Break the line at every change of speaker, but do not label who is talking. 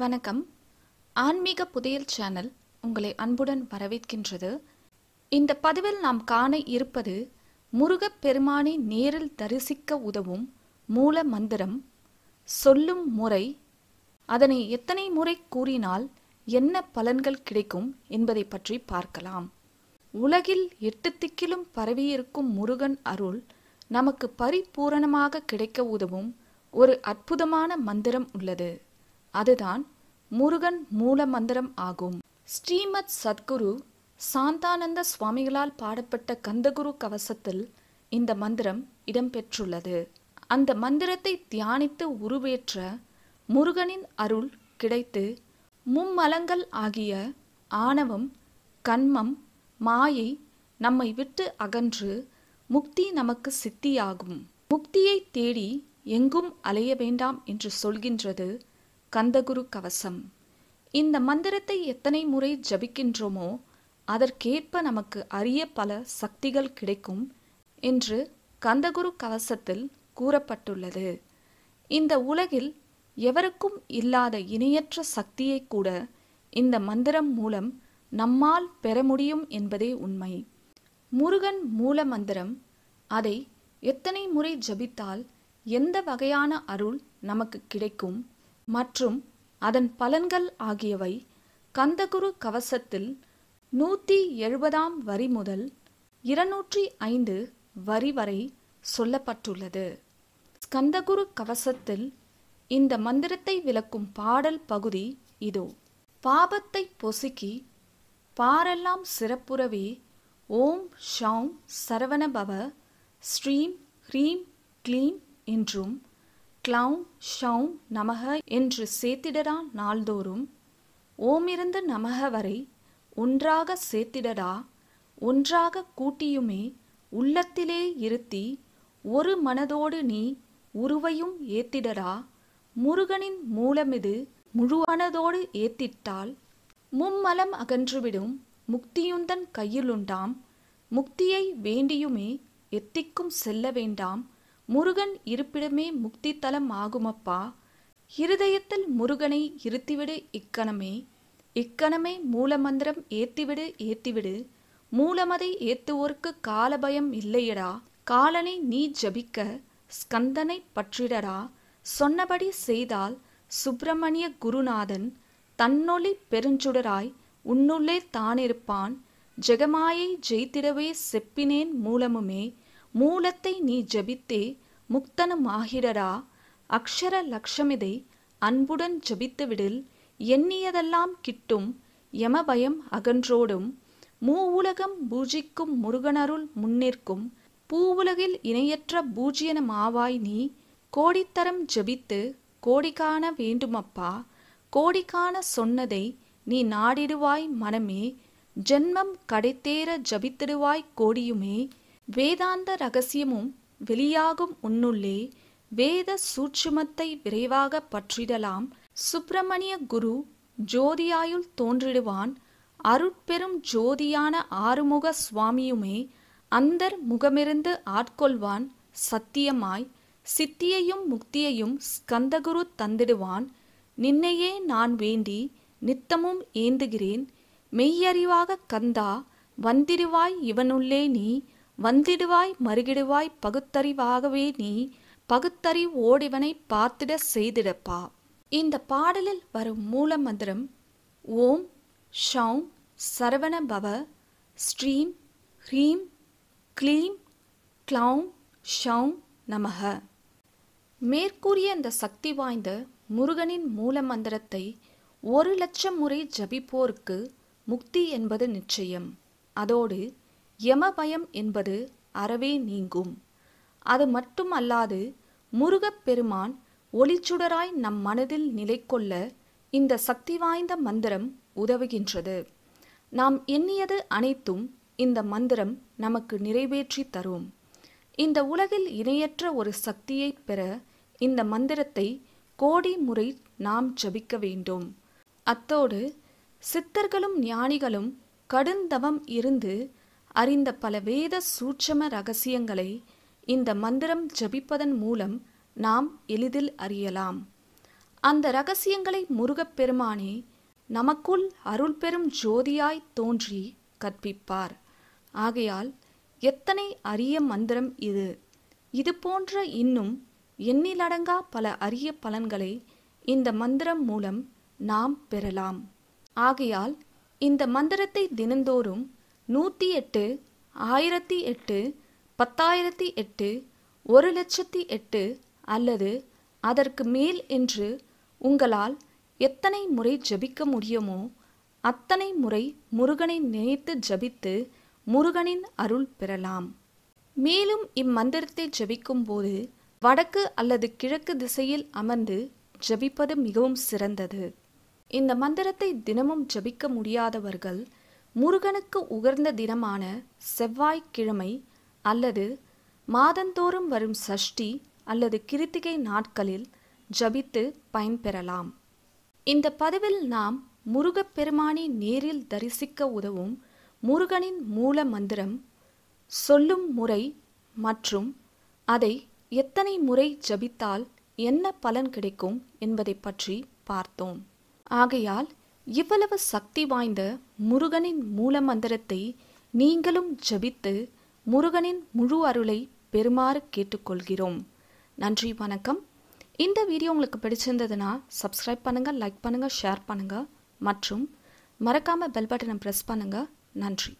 வணக்கம் ஆன்மீக புதையல் சேனல் உங்களை அன்புடன் வரவேற்கின்றது இந்த பதிவில் நாம் காண இருப்பது முருகப் பெருமானை நேரில் தரிசிக்க உதவும் மூல மந்திரம் சொல்லும் முறை அதனை எத்தனை முறை கூறினால் என்ன பலன்கள் கிடைக்கும் என்பதை பற்றி பார்க்கலாம் உலகில் எட்டு திக்கிலும் பரவியிருக்கும் முருகன் அருள் நமக்கு பரிபூரணமாக கிடைக்க உதவும் ஒரு அற்புதமான மந்திரம் உள்ளது அதுதான் முருகன் மூல மந்திரம் ஆகும் ஸ்ரீமத் சத்குரு சாந்தானந்த சுவாமிகளால் பாடப்பட்ட கந்தகுரு கவசத்தில் இந்த மந்திரம் இடம்பெற்றுள்ளது அந்த மந்திரத்தை தியானித்து உருவேற்ற முருகனின் அருள் கிடைத்து மும்மலங்கள் ஆகிய ஆணவம் கண்மம் மாயை நம்மை விட்டு அகன்று முக்தி நமக்கு சித்தியாகும் முக்தியை தேடி எங்கும் அலைய வேண்டாம் என்று சொல்கின்றது கந்தகுரு கவசம் இந்த மந்திரத்தை எத்தனை முறை ஜபிக்கின்றோமோ அதற்கேற்ப நமக்கு அரிய பல சக்திகள் கிடைக்கும் என்று கந்தகுரு கவசத்தில் கூறப்பட்டுள்ளது இந்த உலகில் எவருக்கும் இல்லாத இணையற்ற சக்தியை கூட இந்த மந்திரம் மூலம் நம்மால் பெற முடியும் என்பதே உண்மை முருகன் மூல மந்திரம் அதை எத்தனை முறை ஜபித்தால் எந்த வகையான அருள் நமக்கு கிடைக்கும் மற்றும் அதன் பலன்கள் ஆகியவை கந்தகுரு கவசத்தில் நூற்றி எழுபதாம் வரி முதல் இருநூற்றி ஐந்து வரி வரை சொல்லப்பட்டுள்ளது ஸ்கந்தகுரு கவசத்தில் இந்த மந்திரத்தை விளக்கும் பாடல் பகுதி இதோ பாபத்தை பொசுக்கி பாரெல்லாம் சிறப்புறவி ஓம் ஷாங் சரவணபவ ஸ்ரீம் ஹ்ரீம் க்ளீம் என்றும் க்ளௌம் ஷௌங் நமக என்று சேர்த்திடரா நாள்தோறும் ஓமிருந்து நமக வரை ஒன்றாக சேர்த்திடடா ஒன்றாக கூட்டியுமே உள்ளத்திலே இருத்தி ஒரு மனதோடு நீ உருவையும் ஏத்திடடா முருகனின் மூலமிது முழுவானதோடு ஏத்திட்டால் மும்மலம் அகன்றுவிடும் முக்தியுந்தன் கையிலுண்டாம் முக்தியை வேண்டியுமே எத்திக்கும் செல்ல வேண்டாம் முருகன் இருப்பிடமே முக்தி தலம் ஆகுமப்பா இருதயத்தில் முருகனை இருத்திவிடு இக்கணமே இக்கணமே மூலமந்திரம் ஏத்திவிடு ஏத்திவிடு மூலமதை ஏத்துவோர்க்கு காலபயம் இல்லையடா காலனை நீ ஜபிக்க ஸ்கந்தனை பற்றிடடா சொன்னபடி செய்தால் சுப்பிரமணிய குருநாதன் தன்னொளி பெருஞ்சுடராய் உன்னுள்ளே தானிருப்பான் ஜெகமாயை ஜெயித்திடவே செப்பினேன் மூலமுமே மூலத்தை நீ ஜபித்தே ஆகிறரா அக்ஷர லக்ஷமிதை அன்புடன் ஜபித்துவிடில் எண்ணியதெல்லாம் கிட்டும் யமபயம் அகன்றோடும் மூ உலகம் பூஜிக்கும் முருகனருள் முன்னிற்கும் பூவுலகில் இணையற்ற பூஜ்யனமாவாய் நீ கோடித்தரம் ஜபித்து கோடி காண வேண்டுமப்பா கோடி காண சொன்னதை நீ நாடிடுவாய் மனமே ஜென்மம் கடைத்தேற ஜபித்திடுவாய் கோடியுமே வேதாந்த ரகசியமும் வெளியாகும் உன்னுள்ளே வேத சூட்சுமத்தை விரைவாக பற்றிடலாம் சுப்பிரமணிய குரு ஜோதியாயுள் தோன்றிடுவான் அருட்பெரும் ஜோதியான ஆறுமுக சுவாமியுமே அந்தர் முகமிருந்து ஆட்கொள்வான் சத்தியமாய் சித்தியையும் முக்தியையும் ஸ்கந்தகுரு தந்திடுவான் நின்னையே நான் வேண்டி நித்தமும் ஏந்துகிறேன் மெய்யறிவாக கந்தா வந்திருவாய் இவனுள்ளே நீ வந்திடுவாய் மறுகிடுவாய் பகுத்தறிவாகவே நீ பகுத்தறி ஓடிவனை பார்த்திட செய்திடப்பா இந்த பாடலில் வரும் மூல மந்திரம் ஓம் ஷௌம் சரவண பவ ஸ்ரீம் ஹ்ரீம் க்ளீம் க்ளௌம் ஷௌம் நமக மேற்கூறிய இந்த சக்தி வாய்ந்த முருகனின் மூல மந்திரத்தை ஒரு லட்சம் முறை ஜபிப்போருக்கு முக்தி என்பது நிச்சயம் அதோடு யமபயம் என்பது அறவே நீங்கும் அது மட்டும் அல்லாது முருகப்பெருமான் ஒளிச்சுடராய் நம் மனதில் நிலை கொள்ள இந்த சக்தி வாய்ந்த மந்திரம் உதவுகின்றது நாம் எண்ணியது அனைத்தும் இந்த மந்திரம் நமக்கு நிறைவேற்றி தரும் இந்த உலகில் இணையற்ற ஒரு சக்தியை பெற இந்த மந்திரத்தை கோடி முறை நாம் ஜபிக்க வேண்டும் அத்தோடு சித்தர்களும் ஞானிகளும் கடுந்தவம் இருந்து அறிந்த பல வேத சூட்சம ரகசியங்களை இந்த மந்திரம் ஜபிப்பதன் மூலம் நாம் எளிதில் அறியலாம் அந்த ரகசியங்களை முருகப்பெருமானே நமக்குள் அருள் பெறும் ஜோதியாய் தோன்றி கற்பிப்பார் ஆகையால் எத்தனை அரிய மந்திரம் இது இது போன்ற இன்னும் எண்ணிலடங்கா பல அரிய பலன்களை இந்த மந்திரம் மூலம் நாம் பெறலாம் ஆகையால் இந்த மந்திரத்தை தினந்தோறும் நூற்றி எட்டு ஆயிரத்தி எட்டு பத்தாயிரத்தி எட்டு ஒரு லட்சத்தி எட்டு அல்லது அதற்கு மேல் என்று உங்களால் எத்தனை முறை ஜபிக்க முடியுமோ அத்தனை முறை முருகனை நினைத்து ஜபித்து முருகனின் அருள் பெறலாம் மேலும் இம்மந்திரத்தை போது வடக்கு அல்லது கிழக்கு திசையில் அமர்ந்து ஜபிப்பது மிகவும் சிறந்தது இந்த மந்திரத்தை தினமும் ஜபிக்க முடியாதவர்கள் முருகனுக்கு உகர்ந்த தினமான செவ்வாய்க்கிழமை அல்லது மாதந்தோறும் வரும் சஷ்டி அல்லது கிருத்திகை நாட்களில் ஜபித்து பயன்பெறலாம் இந்த பதிவில் நாம் முருகப்பெருமானை நேரில் தரிசிக்க உதவும் முருகனின் மூல மந்திரம் சொல்லும் முறை மற்றும் அதை எத்தனை முறை ஜபித்தால் என்ன பலன் கிடைக்கும் என்பதை பற்றி பார்த்தோம் ஆகையால் இவ்வளவு சக்தி வாய்ந்த முருகனின் மூல மந்திரத்தை நீங்களும் ஜபித்து முருகனின் முழு அருளை பெறுமாறு கேட்டுக்கொள்கிறோம் நன்றி வணக்கம் இந்த வீடியோ உங்களுக்கு பிடிச்சிருந்ததுன்னா சப்ஸ்கிரைப் பண்ணுங்கள் லைக் பண்ணுங்கள் ஷேர் பண்ணுங்கள் மற்றும் மறக்காமல் பெல் பட்டனை ப்ரெஸ் பண்ணுங்கள் நன்றி